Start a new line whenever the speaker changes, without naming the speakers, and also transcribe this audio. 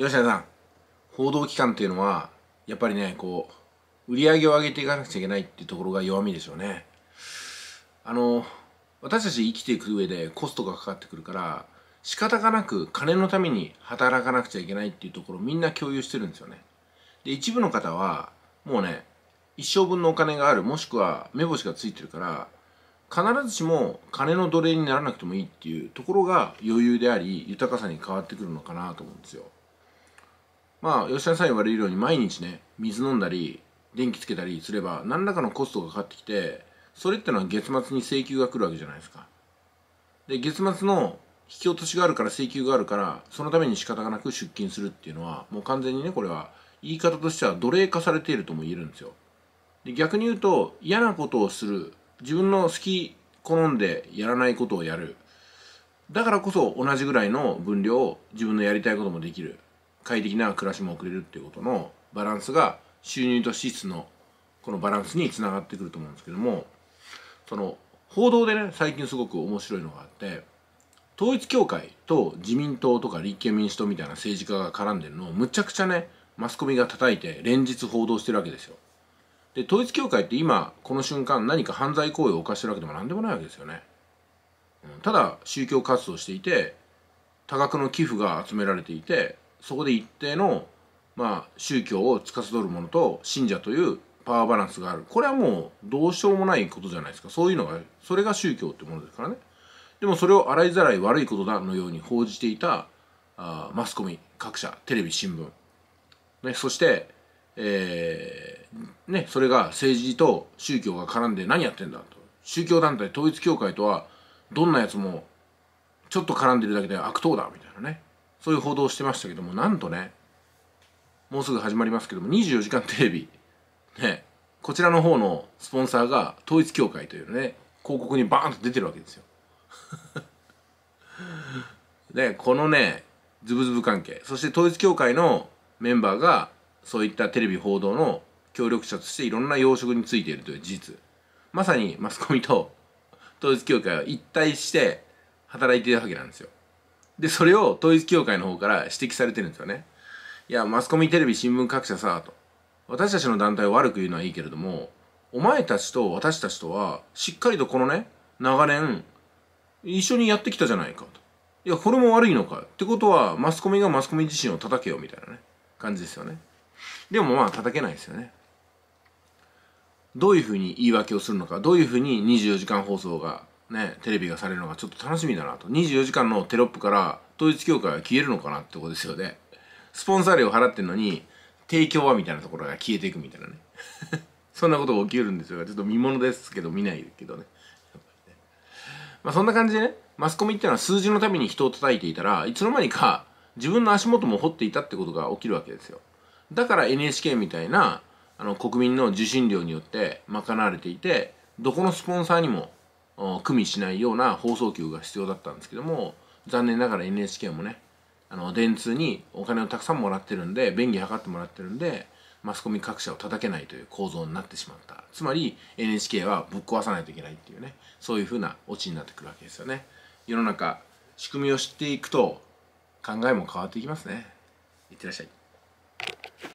吉田さん報道機関っていうのはやっぱりねこう売り上げを上げていかなくちゃいけないっていうところが弱みでしょうねあの私たち生きていく上でコストがかかってくるから仕方がなく金のために働かなくちゃいけないっていうところみんな共有してるんですよねで一部の方はもうね一生分のお金があるもしくは目星がついてるから必ずしも金の奴隷にならなくてもいいっていうところが余裕であり豊かさに変わってくるのかなと思うんですよ。まあ、吉田さん言われるように毎日ね、水飲んだり、電気つけたりすれば、何らかのコストがかかってきて、それってのは月末に請求が来るわけじゃないですか。で、月末の引き落としがあるから請求があるから、そのために仕方がなく出勤するっていうのは、もう完全にね、これは、言い方としては奴隷化されているとも言えるんですよ。で逆に言うと、嫌なことをする。自分の好き、好んでやらないことをやる。だからこそ同じぐらいの分量を自分のやりたいこともできる。快適な暮らしも送れるっていうことのバランスが収入と支出のこのバランスにつながってくると思うんですけどもその報道でね最近すごく面白いのがあって統一教会と自民党とか立憲民主党みたいな政治家が絡んでるのをむちゃくちゃねマスコミが叩いて連日報道してるわけですよ。で統一教会って今この瞬間何か犯罪行為を犯してるわけでも何でもないわけですよね。ただ宗教活動していて多額の寄付が集められていてそこで一定の、まあ、宗教を司るものと信者というパワーバランスがあるこれはもうどうしようもないことじゃないですかそういうのがそれが宗教ってものですからねでもそれを洗いざらい悪いことだのように報じていたあマスコミ各社テレビ新聞、ね、そして、えーね、それが政治と宗教が絡んで何やってんだと宗教団体統一教会とはどんなやつもちょっと絡んでるだけで悪党だみたいなねそういう報道をしてましたけどもなんとねもうすぐ始まりますけども24時間テレビねこちらの方のスポンサーが統一教会というね広告にバーンと出てるわけですよ でこのねズブズブ関係そして統一教会のメンバーがそういったテレビ報道の協力者としていろんな要職についているという事実まさにマスコミと統一教会は一体して働いているわけなんですよで、それを統一教会の方から指摘されてるんですよね。いや、マスコミ、テレビ、新聞各社さ、と。私たちの団体を悪く言うのはいいけれども、お前たちと私たちとは、しっかりとこのね、長年、一緒にやってきたじゃないかと。いや、これも悪いのか。ってことは、マスコミがマスコミ自身を叩けよ、みたいなね、感じですよね。でもまあ、叩けないですよね。どういうふうに言い訳をするのか、どういうふうに24時間放送がね、テレビがされるのがちょっと楽しみだなと24時間のテロップから統一教会は消えるのかなってことですよねスポンサー料払ってるのに提供はみたいなところが消えていくみたいなね そんなことが起きるんですよちょっと見ものですけど見ないけどねねまあそんな感じでねマスコミっていうのは数字のために人を叩いていたらいつの間にか自分の足元も掘っていたってことが起きるわけですよだから NHK みたいなあの国民の受信料によって賄われていてどこのスポンサーにも組みしないような放送局が必要だったんですけども残念ながら NHK もねあの電通にお金をたくさんもらってるんで便宜図ってもらってるんでマスコミ各社を叩けないという構造になってしまったつまり NHK はぶっ壊さないといけないっていうねそういうふうなオチになってくるわけですよね世の中仕組みを知っていくと考えも変わっていきますねいってらっしゃい